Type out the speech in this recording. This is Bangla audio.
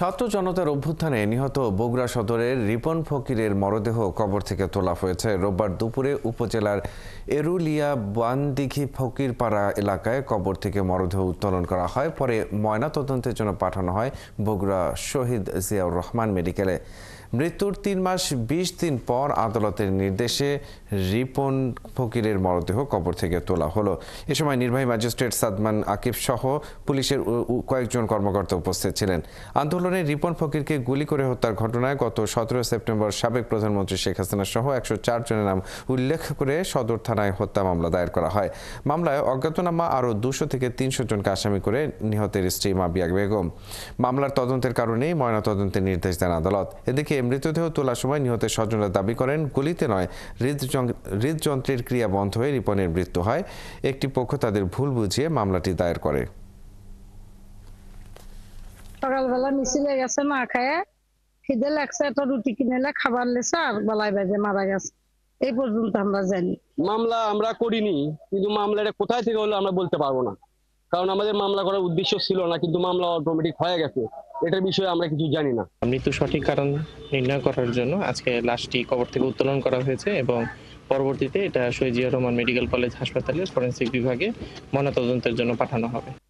ছাত্র জনতার অভ্যুত্থানে নিহত বগুড়া সদরের রিপন ফকিরের মরদেহ কবর থেকে তোলা হয়েছে রোববার দুপুরে উপজেলার এরুলিয়া বানদিঘি ফকিরপাড়া এলাকায় কবর থেকে মরদেহ উত্তোলন করা হয় পরে ময়নাতদন্তের জন্য পাঠানো হয় বগুড়া শহীদ জিয়াউর রহমান মেডিকেলে মৃত্যুর তিন মাস বিশ দিন পর আদালতের নির্দেশে রিপন ফকিরের মরদেহ কবর থেকে তোলা হলো এ সময় নির্বাহী ম্যাজিস্ট্রেট সাদমান আকিব সহ পুলিশের কয়েকজন কর্মকর্তা উপস্থিত ছিলেন আন্দোলন আন্দোলনে রিপন ফকিরকে গুলি করে হত্যার ঘটনায় গত সতেরো সেপ্টেম্বর সাবেক প্রধানমন্ত্রী শেখ হাসিনা সহ একশো জনের নাম উল্লেখ করে সদর থানায় হত্যা মামলা দায়ের করা হয় মামলায় অজ্ঞাতনামা আরও দুশো থেকে তিনশো জনকে আসামি করে নিহতের স্ত্রী মাবিয়াক বেগম মামলার তদন্তের কারণেই ময়নাতদন্তের নির্দেশ দেন আদালত এদিকে মৃতদেহ তোলার সময় নিহতের স্বজনরা দাবি করেন গুলিতে নয় হৃদযন্ত্রের ক্রিয়া বন্ধ হয়ে রিপনের মৃত্যু হয় একটি পক্ষ তাদের ভুল বুঝিয়ে মামলাটি দায়ের করে সকালবেলা মিছিলে গেছে না খায় খিদে লাগছে একটা রুটি কিনেলে খাবার লেছে আর গলায় বাজে মারা গেছে এই পর্যন্ত আমরা জানি মামলা আমরা করিনি কিন্তু মামলাটা কোথায় থেকে হলো আমরা বলতে পারবো না কারণ আমাদের মামলা করার উদ্দেশ্য ছিল না কিন্তু মামলা অটোমেটিক হয়ে গেছে এটার বিষয়ে আমরা কিছু জানি না মৃত্যু সঠিক কারণ নির্ণয় করার জন্য আজকে লাশটি কবর থেকে উত্তোলন করা হয়েছে এবং পরবর্তীতে এটা শহীদ রহমান মেডিকেল কলেজ হাসপাতালে ফরেন্সিক বিভাগে ময়নাতদন্তের জন্য পাঠানো হবে